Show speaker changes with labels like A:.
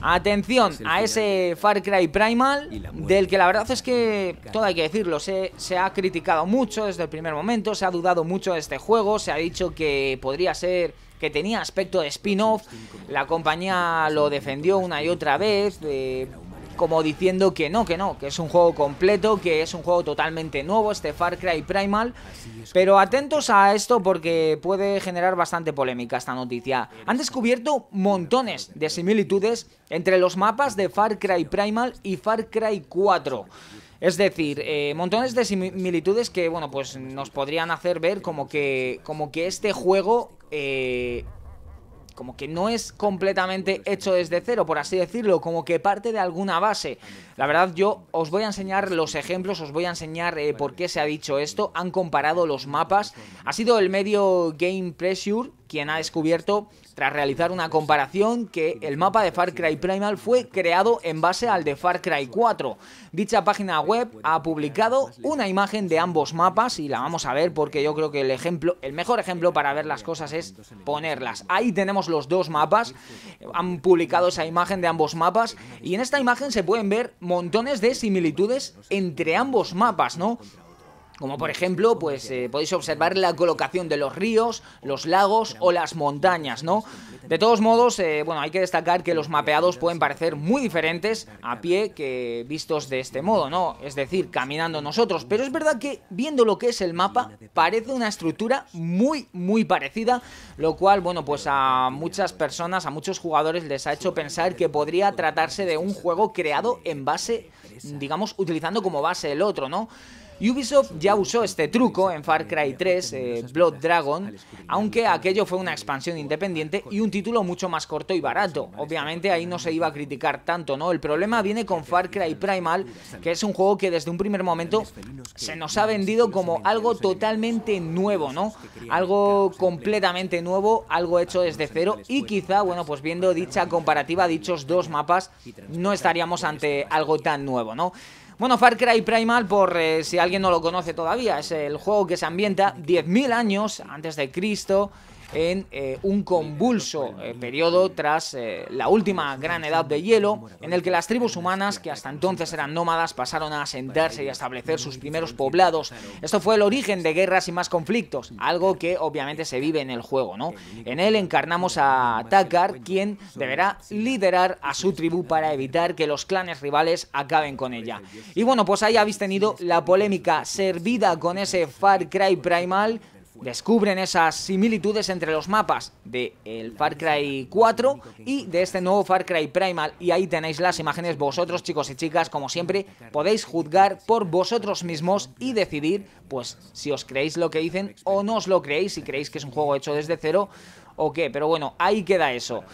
A: Atención a ese Far Cry Primal, del que la verdad es que, todo hay que decirlo, se, ha criticado mucho desde el primer momento, se ha dudado mucho de este juego, se ha dicho que podría ser que tenía aspecto de spin-off, la compañía lo defendió una y otra vez, como diciendo que no, que no, que es un juego completo, que es un juego totalmente nuevo, este Far Cry Primal. Pero atentos a esto porque puede generar bastante polémica esta noticia. Han descubierto montones de similitudes entre los mapas de Far Cry Primal y Far Cry 4. Es decir, eh, montones de similitudes que, bueno, pues nos podrían hacer ver como que, como que este juego eh, que no es completamente hecho desde cero, por así decirlo, como que parte de alguna base. La verdad, yo os voy a enseñar los ejemplos, os voy a enseñar eh, por qué se ha dicho esto, han comparado los mapas, ha sido el medio Game Pressure quien ha descubierto, tras realizar una comparación, que el mapa de Far Cry Primal fue creado en base al de Far Cry 4. Dicha página web ha publicado una imagen de ambos mapas y la vamos a ver porque yo creo que el ejemplo, el mejor ejemplo para ver las cosas es ponerlas. Ahí tenemos los dos mapas, han publicado esa imagen de ambos mapas y en esta imagen se pueden ver montones de similitudes entre ambos mapas, ¿no? como por ejemplo, pues eh, podéis observar la colocación de los ríos, los lagos o las montañas, ¿no? De todos modos, eh, bueno, hay que destacar que los mapeados pueden parecer muy diferentes a pie que vistos de este modo, ¿no? Es decir, caminando nosotros, pero es verdad que viendo lo que es el mapa, parece una estructura muy, muy parecida, lo cual, bueno, pues a muchas personas, a muchos jugadores les ha hecho pensar que podría tratarse de un juego creado en base, digamos, utilizando como base el otro, ¿no? Ubisoft ya usó este truco en Far Cry 3, eh, Blood Dragon, aunque aquello fue una expansión independiente y un título mucho más corto y barato. Obviamente ahí no se iba a criticar tanto, ¿no? El problema viene con Far Cry Primal, que es un juego que desde un primer momento se nos ha vendido como algo totalmente nuevo, ¿no? Algo completamente nuevo, algo hecho desde cero y quizá, bueno, pues viendo dicha comparativa, dichos dos mapas, no estaríamos ante algo tan nuevo, ¿no? Bueno, Far Cry Primal, por eh, si alguien no lo conoce todavía, es el juego que se ambienta 10.000 años antes de Cristo en eh, un convulso eh, periodo tras eh, la última gran edad de hielo, en el que las tribus humanas, que hasta entonces eran nómadas, pasaron a asentarse y establecer sus primeros poblados. Esto fue el origen de guerras y más conflictos, algo que obviamente se vive en el juego, ¿no? En él encarnamos a Takar, quien deberá liderar a su tribu para evitar que los clanes rivales acaben con ella. Y bueno, pues ahí habéis tenido la polémica servida con ese Far Cry Primal descubren esas similitudes entre los mapas de el Far Cry 4 y de este nuevo Far Cry Primal y ahí tenéis las imágenes vosotros chicos y chicas como siempre podéis juzgar por vosotros mismos y decidir pues si os creéis lo que dicen o no os lo creéis si creéis que es un juego hecho desde cero o qué pero bueno ahí queda eso